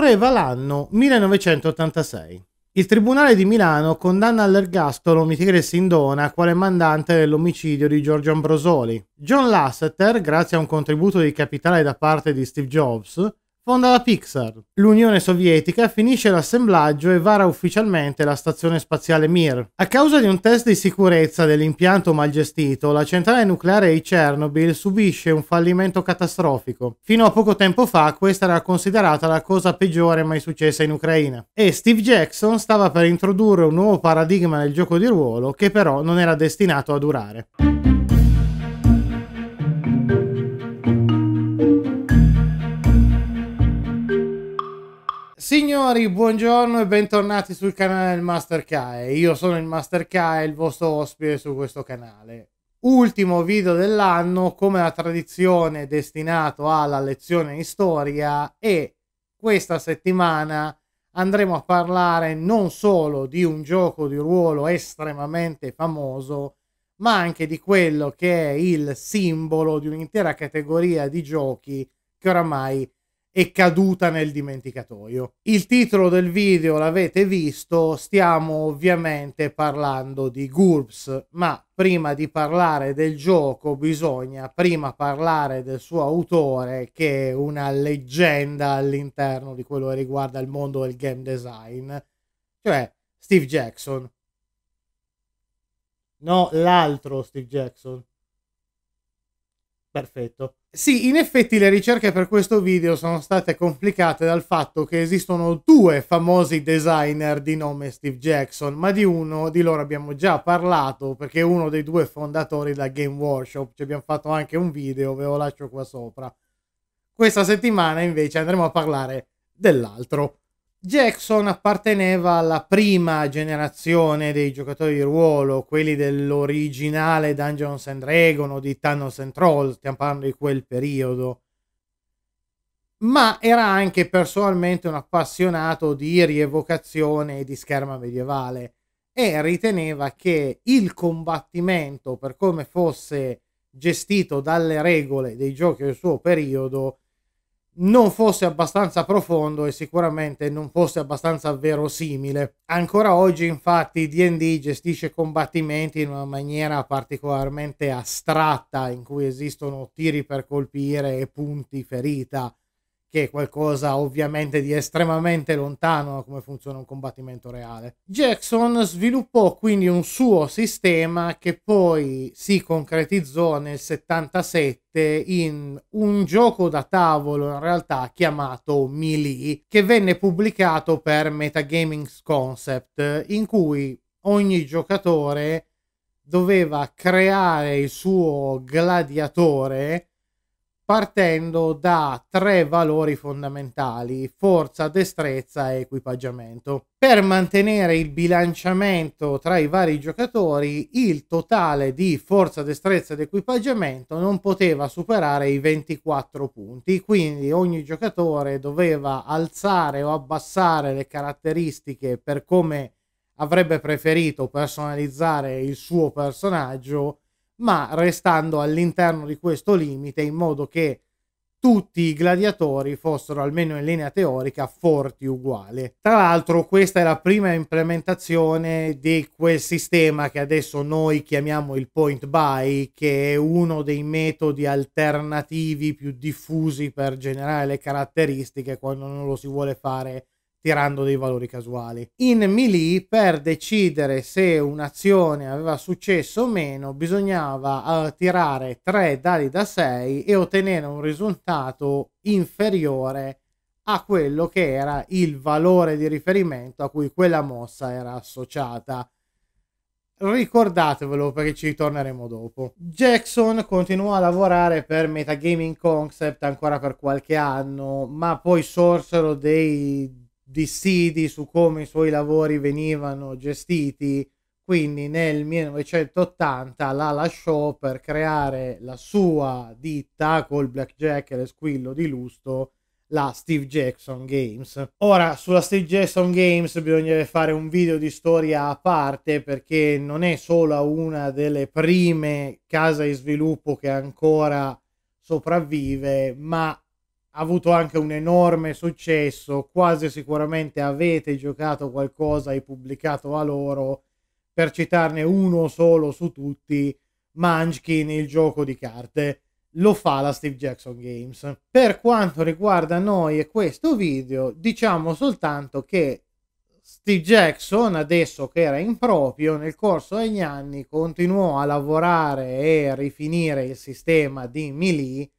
Trascorreva l'anno 1986. Il Tribunale di Milano condanna all'ergastolo Michele Sindona quale mandante dell'omicidio di Giorgio Ambrosoli. John Lasseter, grazie a un contributo di capitale da parte di Steve Jobs, Fonda la Pixar, l'Unione Sovietica finisce l'assemblaggio e vara ufficialmente la stazione spaziale Mir. A causa di un test di sicurezza dell'impianto mal gestito, la centrale nucleare di Chernobyl subisce un fallimento catastrofico. Fino a poco tempo fa questa era considerata la cosa peggiore mai successa in Ucraina. E Steve Jackson stava per introdurre un nuovo paradigma nel gioco di ruolo che però non era destinato a durare. Signori, buongiorno e bentornati sul canale del Master Kae. Io sono il Master Kae, il vostro ospite su questo canale. Ultimo video dell'anno, come la tradizione destinato alla lezione in storia e questa settimana andremo a parlare non solo di un gioco di ruolo estremamente famoso, ma anche di quello che è il simbolo di un'intera categoria di giochi che oramai è è caduta nel dimenticatoio. Il titolo del video l'avete visto, stiamo ovviamente parlando di GURPS, ma prima di parlare del gioco bisogna prima parlare del suo autore che è una leggenda all'interno di quello che riguarda il mondo del game design, cioè Steve Jackson. No, l'altro Steve Jackson. Perfetto. Sì, in effetti le ricerche per questo video sono state complicate dal fatto che esistono due famosi designer di nome Steve Jackson, ma di uno di loro abbiamo già parlato perché è uno dei due fondatori da Game Workshop, ci abbiamo fatto anche un video, ve lo lascio qua sopra. Questa settimana invece andremo a parlare dell'altro. Jackson apparteneva alla prima generazione dei giocatori di ruolo, quelli dell'originale Dungeons and Dragons o di Thanos and Troll, stiamo parlando di quel periodo. Ma era anche personalmente un appassionato di rievocazione e di scherma medievale e riteneva che il combattimento, per come fosse gestito dalle regole dei giochi del suo periodo, non fosse abbastanza profondo e sicuramente non fosse abbastanza verosimile. Ancora oggi infatti DD gestisce combattimenti in una maniera particolarmente astratta in cui esistono tiri per colpire e punti ferita che è qualcosa ovviamente di estremamente lontano da come funziona un combattimento reale. Jackson sviluppò quindi un suo sistema che poi si concretizzò nel 77 in un gioco da tavolo in realtà chiamato Melee che venne pubblicato per Metagaming's Concept in cui ogni giocatore doveva creare il suo gladiatore partendo da tre valori fondamentali, forza, destrezza e equipaggiamento. Per mantenere il bilanciamento tra i vari giocatori, il totale di forza, destrezza ed equipaggiamento non poteva superare i 24 punti, quindi ogni giocatore doveva alzare o abbassare le caratteristiche per come avrebbe preferito personalizzare il suo personaggio ma restando all'interno di questo limite in modo che tutti i gladiatori fossero almeno in linea teorica forti uguali. Tra l'altro questa è la prima implementazione di quel sistema che adesso noi chiamiamo il point buy, che è uno dei metodi alternativi più diffusi per generare le caratteristiche quando non lo si vuole fare tirando dei valori casuali. In melee, per decidere se un'azione aveva successo o meno, bisognava eh, tirare 3 dadi da 6 e ottenere un risultato inferiore a quello che era il valore di riferimento a cui quella mossa era associata ricordatevelo perché ci torneremo dopo. Jackson continuò a lavorare per Metagaming Concept ancora per qualche anno, ma poi sorsero dei dissidi su come i suoi lavori venivano gestiti. Quindi nel 1980 la lasciò per creare la sua ditta col blackjack e le squillo di lusto, la Steve Jackson Games. Ora, sulla Steve Jackson Games bisognerebbe fare un video di storia a parte perché non è solo una delle prime case di sviluppo che ancora sopravvive, ma avuto anche un enorme successo, quasi sicuramente avete giocato qualcosa e pubblicato a loro, per citarne uno solo su tutti, Munchkin, il gioco di carte. Lo fa la Steve Jackson Games. Per quanto riguarda noi e questo video, diciamo soltanto che Steve Jackson, adesso che era in proprio, nel corso degli anni continuò a lavorare e rifinire il sistema di Melee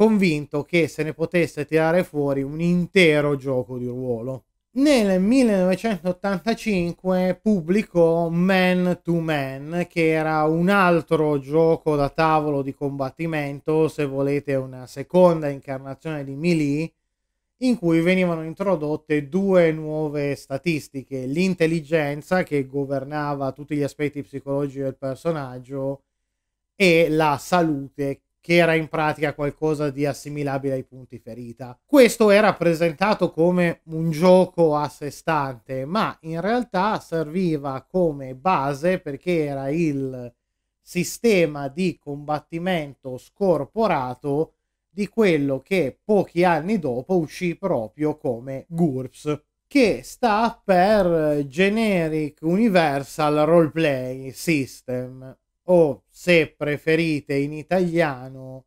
convinto che se ne potesse tirare fuori un intero gioco di ruolo. Nel 1985 pubblicò Man to Man, che era un altro gioco da tavolo di combattimento, se volete una seconda incarnazione di Melee, in cui venivano introdotte due nuove statistiche, l'intelligenza che governava tutti gli aspetti psicologici del personaggio e la salute che era in pratica qualcosa di assimilabile ai punti ferita. Questo era presentato come un gioco a sé stante, ma in realtà serviva come base perché era il sistema di combattimento scorporato di quello che pochi anni dopo uscì proprio come GURPS, che sta per Generic Universal Roleplay System o se preferite in italiano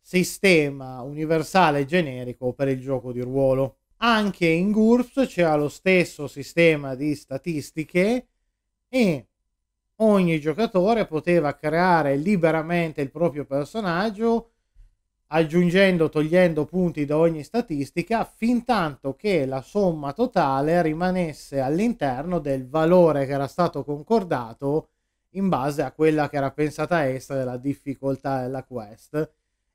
sistema universale generico per il gioco di ruolo. Anche in GURPS c'è lo stesso sistema di statistiche e ogni giocatore poteva creare liberamente il proprio personaggio aggiungendo togliendo punti da ogni statistica fin tanto che la somma totale rimanesse all'interno del valore che era stato concordato in base a quella che era pensata essere la difficoltà della quest.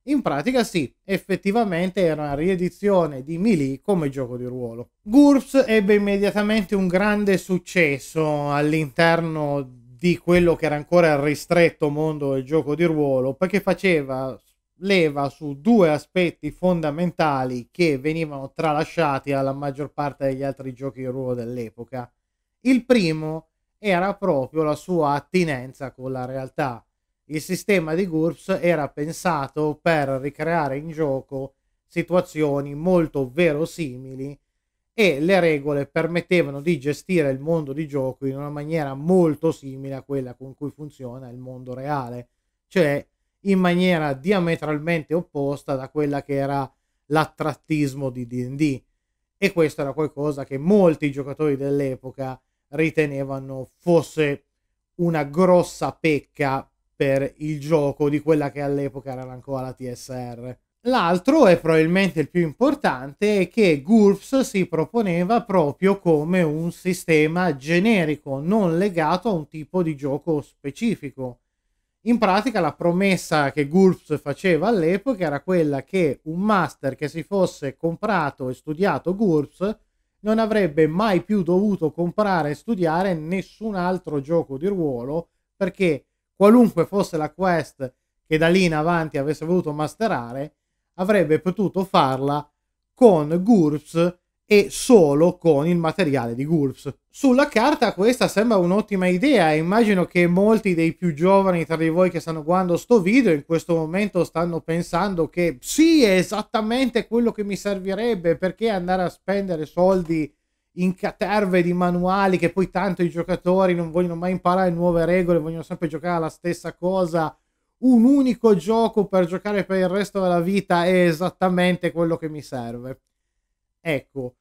In pratica sì, effettivamente era una riedizione di Melee come gioco di ruolo. GURPS ebbe immediatamente un grande successo all'interno di quello che era ancora il ristretto mondo del gioco di ruolo perché faceva leva su due aspetti fondamentali che venivano tralasciati alla maggior parte degli altri giochi di ruolo dell'epoca. Il primo era proprio la sua attinenza con la realtà. Il sistema di GURPS era pensato per ricreare in gioco situazioni molto verosimili e le regole permettevano di gestire il mondo di gioco in una maniera molto simile a quella con cui funziona il mondo reale, cioè in maniera diametralmente opposta da quella che era l'attrattismo di DD. E questo era qualcosa che molti giocatori dell'epoca ritenevano fosse una grossa pecca per il gioco di quella che all'epoca era ancora la TSR. L'altro, e probabilmente il più importante, è che GURPS si proponeva proprio come un sistema generico, non legato a un tipo di gioco specifico. In pratica la promessa che GURPS faceva all'epoca era quella che un master che si fosse comprato e studiato GURPS non avrebbe mai più dovuto comprare e studiare nessun altro gioco di ruolo perché qualunque fosse la quest che da lì in avanti avesse voluto masterare, avrebbe potuto farla con GURPS e solo con il materiale di GURPS. Sulla carta questa sembra un'ottima idea immagino che molti dei più giovani tra di voi che stanno guardando sto video in questo momento stanno pensando che sì, è esattamente quello che mi servirebbe perché andare a spendere soldi in caterve di manuali che poi tanto i giocatori non vogliono mai imparare nuove regole, vogliono sempre giocare alla stessa cosa. Un unico gioco per giocare per il resto della vita è esattamente quello che mi serve. Ecco,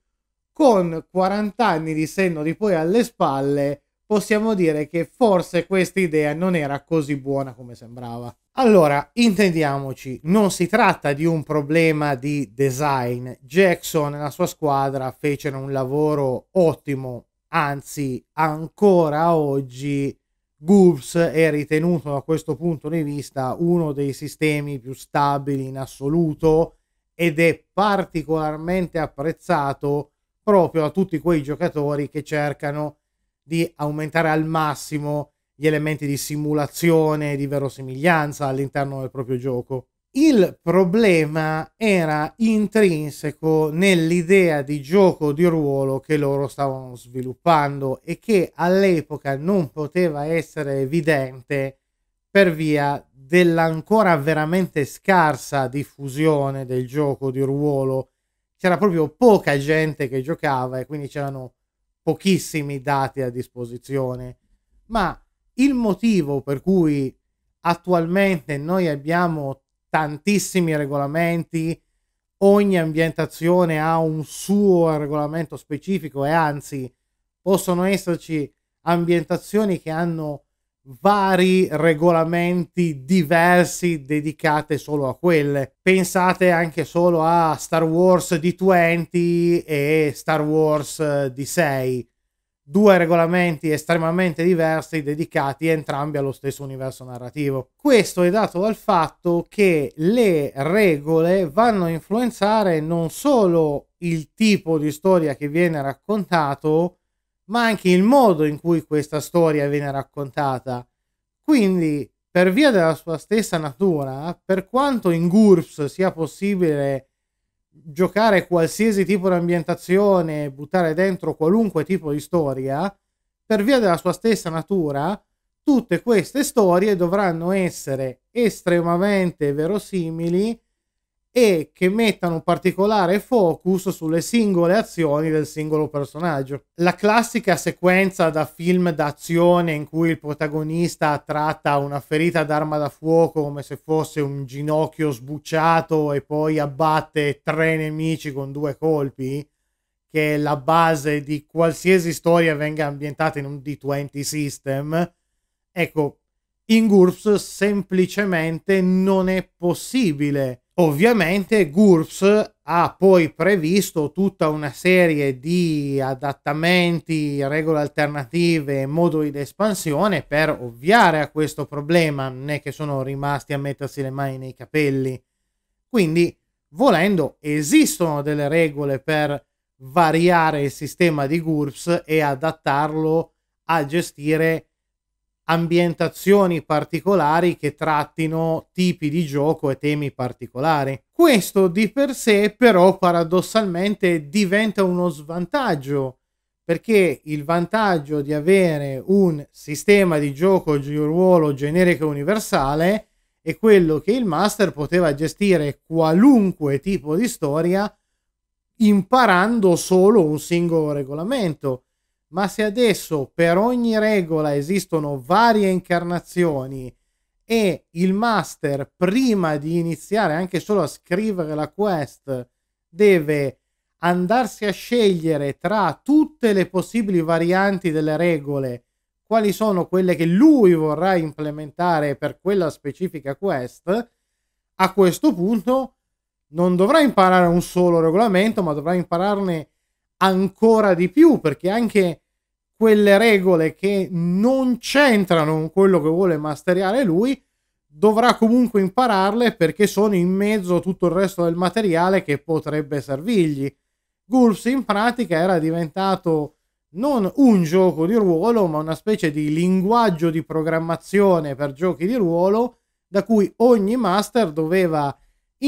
con 40 anni di senno di poi alle spalle, possiamo dire che forse questa idea non era così buona come sembrava. Allora, intendiamoci, non si tratta di un problema di design. Jackson e la sua squadra fecero un lavoro ottimo, anzi, ancora oggi Goobs è ritenuto da questo punto di vista uno dei sistemi più stabili in assoluto ed è particolarmente apprezzato proprio a tutti quei giocatori che cercano di aumentare al massimo gli elementi di simulazione, e di verosimiglianza all'interno del proprio gioco. Il problema era intrinseco nell'idea di gioco di ruolo che loro stavano sviluppando e che all'epoca non poteva essere evidente per via dell'ancora veramente scarsa diffusione del gioco di ruolo c'era proprio poca gente che giocava e quindi c'erano pochissimi dati a disposizione. Ma il motivo per cui attualmente noi abbiamo tantissimi regolamenti, ogni ambientazione ha un suo regolamento specifico e anzi possono esserci ambientazioni che hanno vari regolamenti diversi dedicate solo a quelle. Pensate anche solo a Star Wars D20 e Star Wars eh, D6, due regolamenti estremamente diversi dedicati entrambi allo stesso universo narrativo. Questo è dato dal fatto che le regole vanno a influenzare non solo il tipo di storia che viene raccontato, ma anche il modo in cui questa storia viene raccontata. Quindi, per via della sua stessa natura, per quanto in GURPS sia possibile giocare qualsiasi tipo di ambientazione, buttare dentro qualunque tipo di storia, per via della sua stessa natura, tutte queste storie dovranno essere estremamente verosimili e che mettano particolare focus sulle singole azioni del singolo personaggio. La classica sequenza da film d'azione in cui il protagonista tratta una ferita d'arma da fuoco come se fosse un ginocchio sbucciato e poi abbatte tre nemici con due colpi, che è la base di qualsiasi storia venga ambientata in un D20 system. Ecco, in GURPS semplicemente non è possibile Ovviamente GURPS ha poi previsto tutta una serie di adattamenti, regole alternative e moduli di espansione per ovviare a questo problema, non è che sono rimasti a mettersi le mani nei capelli. Quindi, volendo, esistono delle regole per variare il sistema di GURPS e adattarlo a gestire ambientazioni particolari che trattino tipi di gioco e temi particolari. Questo di per sé però paradossalmente diventa uno svantaggio perché il vantaggio di avere un sistema di gioco di ruolo generico universale è quello che il master poteva gestire qualunque tipo di storia imparando solo un singolo regolamento ma se adesso per ogni regola esistono varie incarnazioni e il master prima di iniziare anche solo a scrivere la quest deve andarsi a scegliere tra tutte le possibili varianti delle regole quali sono quelle che lui vorrà implementare per quella specifica quest, a questo punto non dovrà imparare un solo regolamento, ma dovrà impararne ancora di più, perché anche quelle regole che non c'entrano con quello che vuole masteriare lui, dovrà comunque impararle perché sono in mezzo a tutto il resto del materiale che potrebbe servirgli. Gulps in pratica era diventato non un gioco di ruolo, ma una specie di linguaggio di programmazione per giochi di ruolo da cui ogni master doveva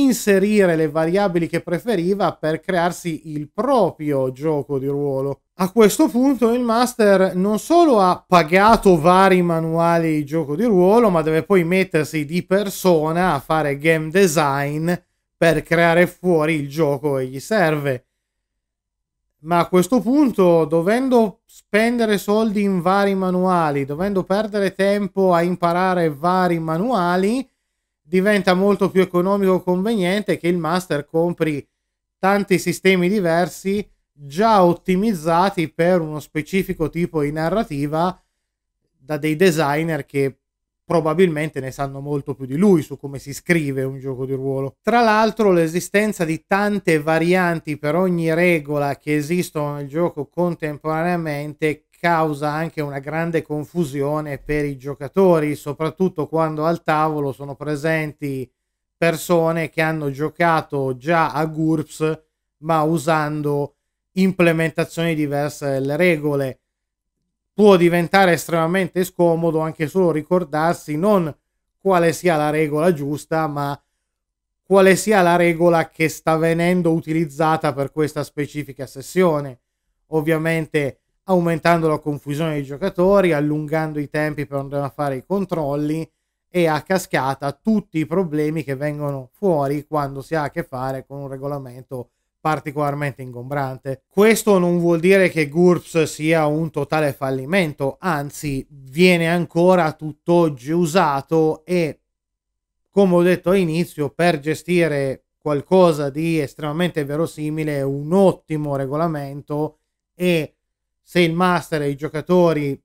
inserire le variabili che preferiva per crearsi il proprio gioco di ruolo. A questo punto il master non solo ha pagato vari manuali di gioco di ruolo, ma deve poi mettersi di persona a fare game design per creare fuori il gioco che gli serve. Ma a questo punto, dovendo spendere soldi in vari manuali, dovendo perdere tempo a imparare vari manuali, diventa molto più economico e conveniente che il master compri tanti sistemi diversi già ottimizzati per uno specifico tipo di narrativa da dei designer che probabilmente ne sanno molto più di lui su come si scrive un gioco di ruolo. Tra l'altro l'esistenza di tante varianti per ogni regola che esistono nel gioco contemporaneamente causa anche una grande confusione per i giocatori, soprattutto quando al tavolo sono presenti persone che hanno giocato già a GURPS ma usando implementazioni diverse delle regole. Può diventare estremamente scomodo anche solo ricordarsi non quale sia la regola giusta, ma quale sia la regola che sta venendo utilizzata per questa specifica sessione. Ovviamente aumentando la confusione dei giocatori, allungando i tempi per andare a fare i controlli e a cascata tutti i problemi che vengono fuori quando si ha a che fare con un regolamento particolarmente ingombrante. Questo non vuol dire che GURPS sia un totale fallimento, anzi viene ancora tutt'oggi usato e, come ho detto all'inizio, per gestire qualcosa di estremamente verosimile, un ottimo regolamento e se il master e i giocatori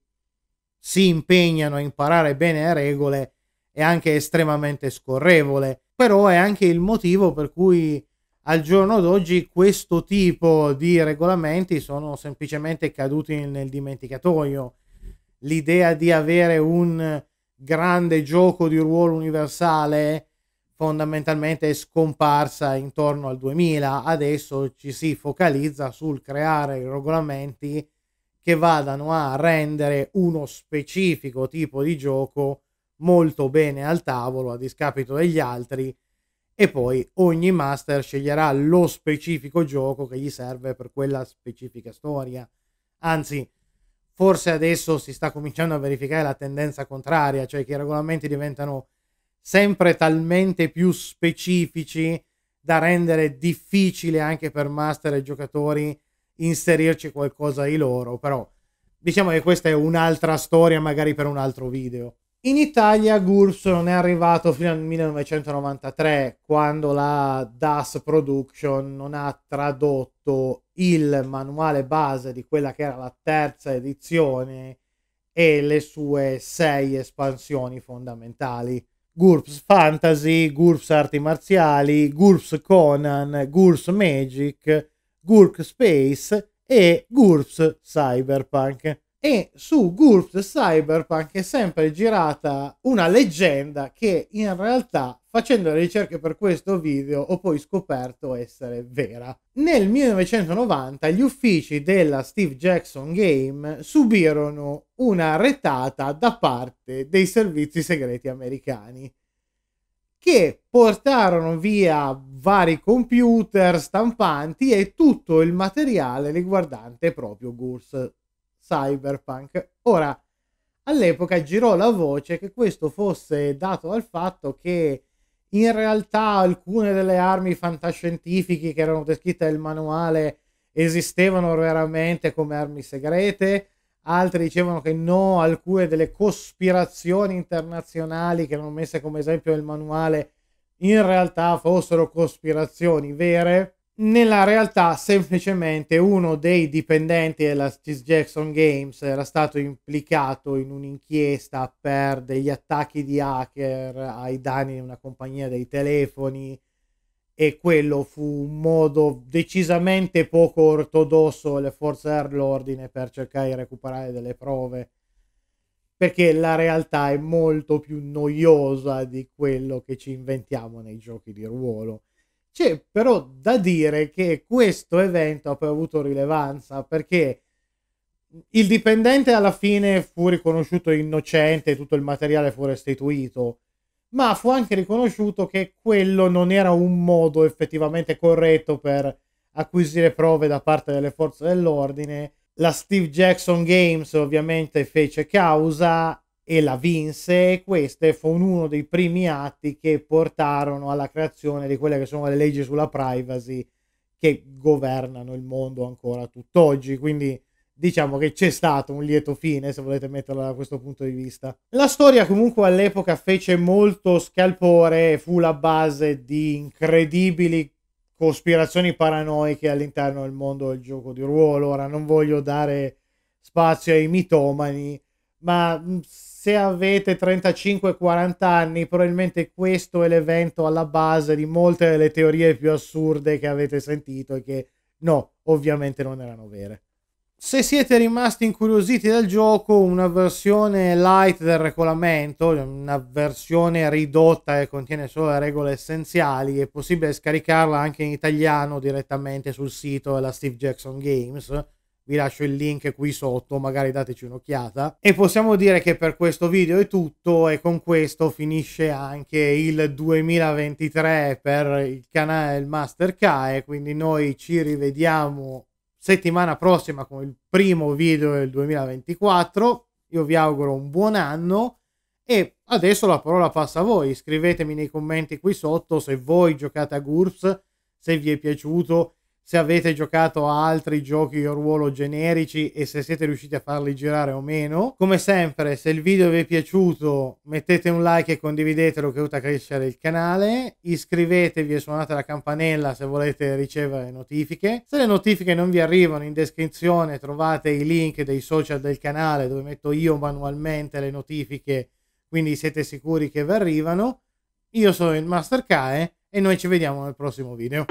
si impegnano a imparare bene le regole è anche estremamente scorrevole, però è anche il motivo per cui al giorno d'oggi questo tipo di regolamenti sono semplicemente caduti nel dimenticatoio. L'idea di avere un grande gioco di ruolo universale fondamentalmente è scomparsa intorno al 2000, adesso ci si focalizza sul creare regolamenti che vadano a rendere uno specifico tipo di gioco molto bene al tavolo a discapito degli altri e poi ogni master sceglierà lo specifico gioco che gli serve per quella specifica storia. Anzi, forse adesso si sta cominciando a verificare la tendenza contraria, cioè che i regolamenti diventano sempre talmente più specifici da rendere difficile anche per master e giocatori inserirci qualcosa di loro, però diciamo che questa è un'altra storia magari per un altro video. In Italia GURPS non è arrivato fino al 1993, quando la DAS Production non ha tradotto il manuale base di quella che era la terza edizione e le sue sei espansioni fondamentali. GURPS Fantasy, GURPS Arti Marziali, GURPS Conan, GURPS Magic Gurk Space e GURPS Cyberpunk. E su GURPS Cyberpunk è sempre girata una leggenda che in realtà facendo le ricerche per questo video ho poi scoperto essere vera. Nel 1990 gli uffici della Steve Jackson Game subirono una retata da parte dei servizi segreti americani che portarono via vari computer, stampanti e tutto il materiale riguardante proprio Gurs Cyberpunk. Ora, all'epoca girò la voce che questo fosse dato al fatto che in realtà alcune delle armi fantascientifiche che erano descritte nel manuale esistevano veramente come armi segrete altri dicevano che no, alcune delle cospirazioni internazionali che erano messe come esempio nel manuale in realtà fossero cospirazioni vere. Nella realtà semplicemente uno dei dipendenti della Steve Jackson Games era stato implicato in un'inchiesta per degli attacchi di hacker ai danni di una compagnia dei telefoni e quello fu un modo decisamente poco ortodosso delle forze dell'ordine per cercare di recuperare delle prove perché la realtà è molto più noiosa di quello che ci inventiamo nei giochi di ruolo. C'è però da dire che questo evento ha poi avuto rilevanza perché il dipendente alla fine fu riconosciuto innocente, tutto il materiale fu restituito ma fu anche riconosciuto che quello non era un modo effettivamente corretto per acquisire prove da parte delle forze dell'ordine. La Steve Jackson Games ovviamente fece causa e la vinse e questo fu uno dei primi atti che portarono alla creazione di quelle che sono le leggi sulla privacy che governano il mondo ancora tutt'oggi. Quindi diciamo che c'è stato un lieto fine, se volete metterla da questo punto di vista. La storia comunque all'epoca fece molto scalpore e fu la base di incredibili cospirazioni paranoiche all'interno del mondo del gioco di ruolo. Ora non voglio dare spazio ai mitomani, ma se avete 35-40 anni, probabilmente questo è l'evento alla base di molte delle teorie più assurde che avete sentito e che no, ovviamente non erano vere. Se siete rimasti incuriositi dal gioco, una versione light del regolamento, una versione ridotta che contiene solo le regole essenziali, è possibile scaricarla anche in italiano direttamente sul sito della Steve Jackson Games. Vi lascio il link qui sotto, magari dateci un'occhiata. E possiamo dire che per questo video è tutto e con questo finisce anche il 2023 per il canale Master Kae, quindi noi ci rivediamo settimana prossima con il primo video del 2024. Io vi auguro un buon anno e adesso la parola passa a voi. Scrivetemi nei commenti qui sotto se voi giocate a GURPS, se vi è piaciuto se avete giocato a altri giochi o ruolo generici e se siete riusciti a farli girare o meno. Come sempre, se il video vi è piaciuto, mettete un like e condividetelo che aiuta a crescere il canale. Iscrivetevi e suonate la campanella se volete ricevere notifiche. Se le notifiche non vi arrivano, in descrizione trovate i link dei social del canale dove metto io manualmente le notifiche, quindi siete sicuri che vi arrivano. Io sono il Master Kae e noi ci vediamo nel prossimo video.